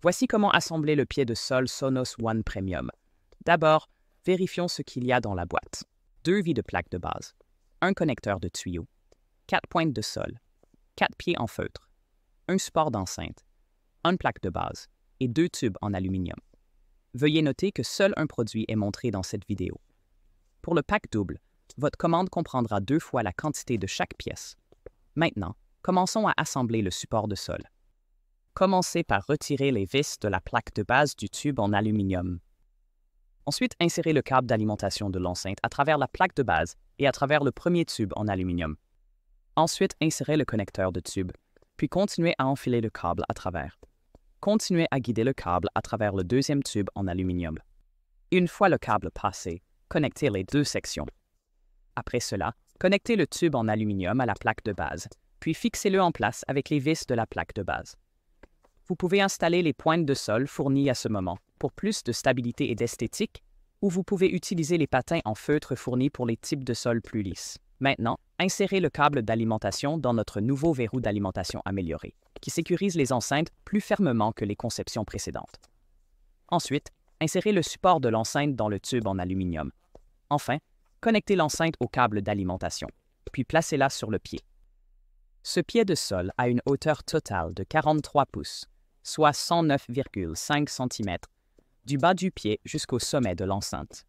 Voici comment assembler le pied de sol Sonos One Premium. D'abord, vérifions ce qu'il y a dans la boîte. Deux vies de plaque de base, un connecteur de tuyau, quatre pointes de sol, quatre pieds en feutre, un support d'enceinte, une plaque de base et deux tubes en aluminium. Veuillez noter que seul un produit est montré dans cette vidéo. Pour le pack double, votre commande comprendra deux fois la quantité de chaque pièce. Maintenant, commençons à assembler le support de sol. Commencez par retirer les vis de la plaque de base du tube en aluminium. Ensuite, insérez le câble d'alimentation de l'enceinte à travers la plaque de base et à travers le premier tube en aluminium. Ensuite, insérez le connecteur de tube, puis continuez à enfiler le câble à travers. Continuez à guider le câble à travers le deuxième tube en aluminium. Une fois le câble passé, connectez les deux sections. Après cela, connectez le tube en aluminium à la plaque de base, puis fixez-le en place avec les vis de la plaque de base vous pouvez installer les pointes de sol fournies à ce moment pour plus de stabilité et d'esthétique, ou vous pouvez utiliser les patins en feutre fournis pour les types de sol plus lisses. Maintenant, insérez le câble d'alimentation dans notre nouveau verrou d'alimentation amélioré, qui sécurise les enceintes plus fermement que les conceptions précédentes. Ensuite, insérez le support de l'enceinte dans le tube en aluminium. Enfin, connectez l'enceinte au câble d'alimentation, puis placez-la sur le pied. Ce pied de sol a une hauteur totale de 43 pouces, soit 109,5 cm, du bas du pied jusqu'au sommet de l'enceinte.